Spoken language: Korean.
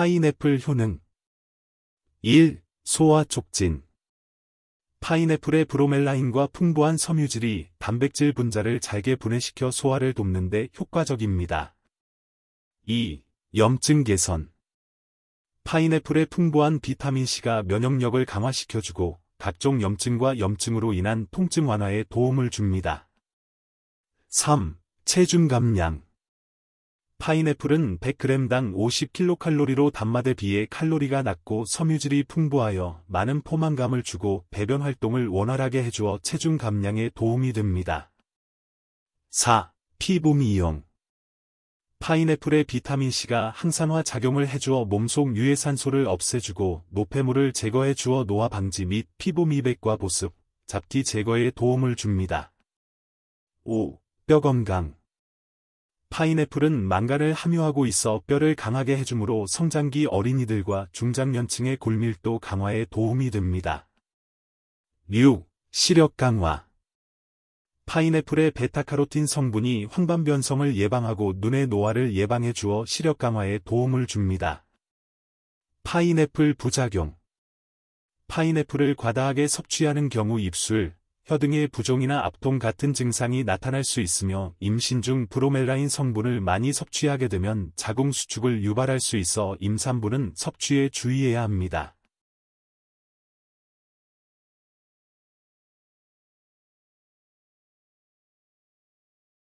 파인애플 효능 1. 소화 촉진 파인애플의 브로멜라인과 풍부한 섬유질이 단백질 분자를 잘게 분해시켜 소화를 돕는 데 효과적입니다. 2. 염증 개선 파인애플의 풍부한 비타민C가 면역력을 강화시켜주고 각종 염증과 염증으로 인한 통증 완화에 도움을 줍니다. 3. 체중 감량 파인애플은 100g당 50kcal로 단맛에 비해 칼로리가 낮고 섬유질이 풍부하여 많은 포만감을 주고 배변 활동을 원활하게 해주어 체중 감량에 도움이 됩니다. 4. 피부 미용 파인애플의 비타민C가 항산화 작용을 해주어 몸속 유해산소를 없애주고 노폐물을 제거해주어 노화 방지 및 피부 미백과 보습, 잡티 제거에 도움을 줍니다. 5. 뼈 건강 파인애플은 망가를 함유하고 있어 뼈를 강하게 해주므로 성장기 어린이들과 중장년층의 골밀도 강화에 도움이 됩니다. 6. 시력 강화 파인애플의 베타카로틴 성분이 황반 변성을 예방하고 눈의 노화를 예방해 주어 시력 강화에 도움을 줍니다. 파인애플 부작용 파인애플을 과다하게 섭취하는 경우 입술, 혀 등의 부종이나 압동 같은 증상이 나타날 수 있으며 임신 중 브로멜라인 성분을 많이 섭취하게 되면 자궁 수축을 유발할 수 있어 임산부는 섭취에 주의해야 합니다.